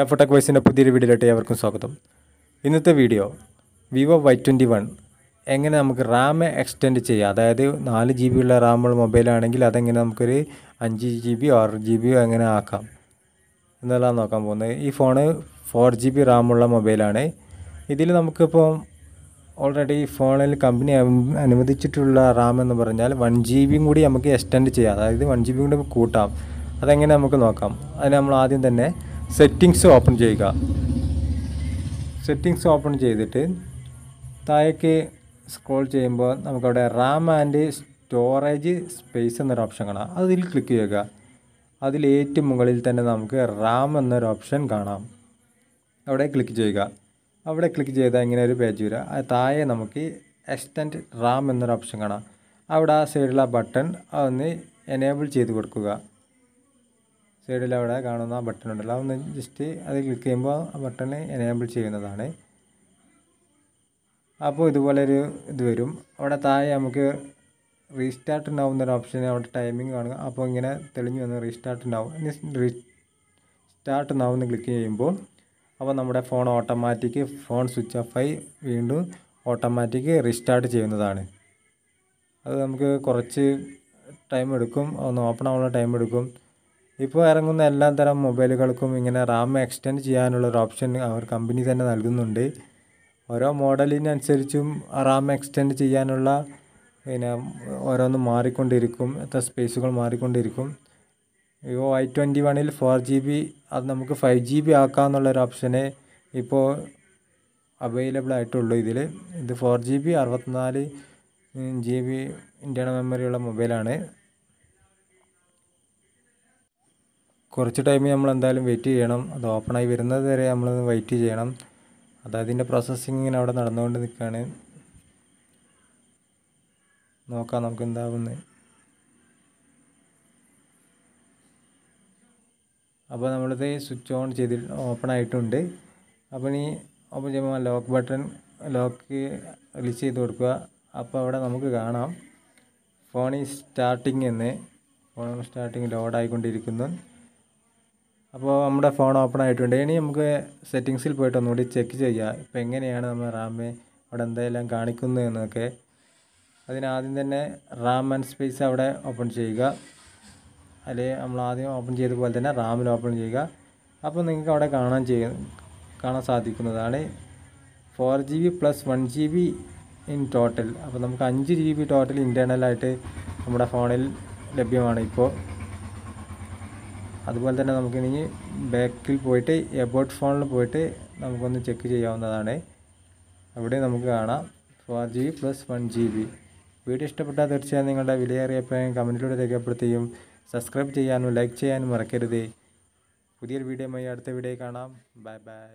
എഫോട്ടെക് വോയ്സിൻ്റെ പുതിയൊരു വീഡിയോയിലോട്ട് ഏവർക്കും സ്വാഗതം ഇന്നത്തെ video Vivo Y twenty one എങ്ങനെ നമുക്ക് റാം എക്സ്റ്റെൻഡ് ചെയ്യാം അതായത് നാല് ജി ബിയുള്ള റാമുള്ള മൊബൈലാണെങ്കിൽ അതെങ്ങനെ നമുക്കൊരു അഞ്ച് ജി ബി ആറ് ജി ബിയോ എങ്ങനെ ആക്കാം എന്നെല്ലാം നോക്കാൻ പോകുന്നത് ഈ ഫോണ് ഫോർ ജി ബി റാമുള്ള മൊബൈലാണ് ഇതിൽ നമുക്കിപ്പോൾ ഓൾറെഡി ഫോണിൽ കമ്പനി അനുവദിച്ചിട്ടുള്ള റാം എന്ന് പറഞ്ഞാൽ വൺ ജി ബിയും കൂടി നമുക്ക് എക്സ്റ്റെൻഡ് ചെയ്യാം അതായത് വൺ ജി ബി കൂടി കൂട്ടാം അതെങ്ങനെ നമുക്ക് നോക്കാം അതിന് നമ്മൾ ആദ്യം തന്നെ സെറ്റിങ്സ് ഓപ്പൺ ചെയ്യുക സെറ്റിങ്സ് ഓപ്പൺ ചെയ്തിട്ട് താഴേക്ക് സ്ക്രോൾ ചെയ്യുമ്പോൾ നമുക്കവിടെ റാം ആൻഡ് സ്റ്റോറേജ് സ്പേസ് എന്നൊരു ഓപ്ഷൻ കാണാം അതിൽ ക്ലിക്ക് ചെയ്യുക അതിൽ ഏറ്റവും മുകളിൽ തന്നെ നമുക്ക് റാം എന്നൊരു ഓപ്ഷൻ കാണാം അവിടെ ക്ലിക്ക് ചെയ്യുക അവിടെ ക്ലിക്ക് ചെയ്താൽ ഇങ്ങനെ ഒരു പേജ് വരിക താഴെ നമുക്ക് എക്സ്റ്റൻഡ് റാം എന്നൊരു ഓപ്ഷൻ കാണാം അവിടെ ആ സൈഡിലുള്ള ബട്ടൺ ഒന്ന് എനേബിൾ ചെയ്ത് കൊടുക്കുക സൈഡിൽ അവിടെ കാണുന്ന ആ ബട്ടൺ ഉണ്ടല്ലോ അതൊന്ന് ജസ്റ്റ് അത് ക്ലിക്ക് ചെയ്യുമ്പോൾ ആ ബട്ടൺ എനേബിൾ ചെയ്യുന്നതാണ് അപ്പോൾ ഇതുപോലൊരു ഇത് വരും അവിടെ താഴെ നമുക്ക് റീസ്റ്റാർട്ട് ഉണ്ടാവുന്ന ഒരു ഓപ്ഷൻ അവിടെ ടൈമിംഗ് കാണുക അപ്പോൾ ഇങ്ങനെ തെളിഞ്ഞു വന്ന് റീസ്റ്റാർട്ട് ഉണ്ടാവും ഇനി സ്റ്റാർട്ട് ഉണ്ടാവുമെന്ന് ക്ലിക്ക് ചെയ്യുമ്പോൾ അപ്പോൾ നമ്മുടെ ഫോൺ ഓട്ടോമാറ്റിക് ഫോൺ സ്വിച്ച് ഓഫായി വീണ്ടും ഓട്ടോമാറ്റിക് റീസ്റ്റാർട്ട് ചെയ്യുന്നതാണ് അത് നമുക്ക് കുറച്ച് ടൈം എടുക്കും ഒന്ന് ഓപ്പൺ ആവാനുള്ള ടൈം എടുക്കും ഇപ്പോൾ ഇറങ്ങുന്ന എല്ലാ തരം മൊബൈലുകൾക്കും ഇങ്ങനെ റാം എക്സ്റ്റെൻഡ് ചെയ്യാനുള്ള ഒരു ഓപ്ഷൻ അവർ കമ്പനി തന്നെ നൽകുന്നുണ്ട് ഓരോ മോഡലിനനുസരിച്ചും റാം എക്സ്റ്റെൻഡ് ചെയ്യാനുള്ള പിന്നെ ഓരോന്ന് മാറിക്കൊണ്ടിരിക്കും എത്ര സ്പേസുകൾ മാറിക്കൊണ്ടിരിക്കും വിവോ ഐ ട്വൻറ്റി വണ്ണിൽ ഫോർ ജി ബി അത് നമുക്ക് ഫൈവ് ജി ബി ആക്കാമെന്നുള്ളൊരു ഓപ്ഷനെ ഇപ്പോൾ അവൈലബിൾ ആയിട്ടുള്ളൂ ഇതിൽ ഇത് ഫോർ ജി ബി അറുപത്തിനാല് ജി ബി ഇൻറ്റേണൽ മെമ്മറിയുള്ള മൊബൈലാണ് കുറച്ച് ടൈം നമ്മൾ എന്തായാലും വെയിറ്റ് ചെയ്യണം അത് ഓപ്പണായി വരുന്നത് വരെ നമ്മൾ വെയിറ്റ് ചെയ്യണം അത് അതിൻ്റെ പ്രോസസ്സിങ് ഇങ്ങനെ അവിടെ നടന്നുകൊണ്ട് നിൽക്കുകയാണ് നോക്കാം നമുക്ക് എന്താവുന്നത് അപ്പോൾ നമ്മളിത് സ്വിച്ച് ഓൺ ചെയ്തിട്ട് ഓപ്പൺ ആയിട്ടുണ്ട് അപ്പം ഇനി ഓപ്പൺ ചെയ്യുമ്പോൾ ലോക്ക് ബട്ടൺ ലോക്ക് റിലീസ് ചെയ്ത് കൊടുക്കുക അപ്പോൾ അവിടെ നമുക്ക് കാണാം ഫോൺ ഈ സ്റ്റാർട്ടിങ് എന്ന് ഫോൺ സ്റ്റാർട്ടിങ് ലോഡായിക്കൊണ്ടിരിക്കുന്നു അപ്പോൾ നമ്മുടെ ഫോൺ ഓപ്പൺ ആയിട്ടുണ്ട് ഇനി നമുക്ക് സെറ്റിങ്സിൽ പോയിട്ട് ഒന്നുകൂടി ചെക്ക് ചെയ്യാം ഇപ്പോൾ എങ്ങനെയാണ് നമ്മൾ റാം അവിടെ എന്തെല്ലാം കാണിക്കുന്നത് എന്നൊക്കെ അതിനാദ്യം തന്നെ റാം ആൻഡ് സ്പേസ് അവിടെ ഓപ്പൺ ചെയ്യുക അല്ലെങ്കിൽ നമ്മൾ ആദ്യം ഓപ്പൺ ചെയ്ത പോലെ തന്നെ റാമിൽ ഓപ്പൺ ചെയ്യുക അപ്പോൾ നിങ്ങൾക്ക് അവിടെ കാണാൻ ചെയ്യ കാണാൻ സാധിക്കുന്നതാണ് four G B plus one G B in total അപ്പോൾ നമുക്ക് അഞ്ച് ജി ബി ടോട്ടൽ ഇൻറ്റേർണലായിട്ട് നമ്മുടെ ഫോണിൽ ലഭ്യമാണ് ഇപ്പോൾ അതുപോലെ തന്നെ നമുക്കിനി ബാക്കിൽ പോയിട്ട് എബോട്ട് ഫോണിൽ പോയിട്ട് നമുക്കൊന്ന് ചെക്ക് ചെയ്യാവുന്നതാണ് അവിടെ നമുക്ക് കാണാം four G B plus one G B video ഇഷ്ടപ്പെട്ടാൽ തീർച്ചയായും നിങ്ങളുടെ വിലയേറിയ അഭിപ്രായം കമൻറ്റിലൂടെ രേഖപ്പെടുത്തുകയും സബ്സ്ക്രൈബ് ചെയ്യാനും ലൈക്ക് ചെയ്യാനും മറക്കരുത് പുതിയൊരു വീഡിയോ അടുത്ത വീഡിയോ കാണാം ബൈ ബൈ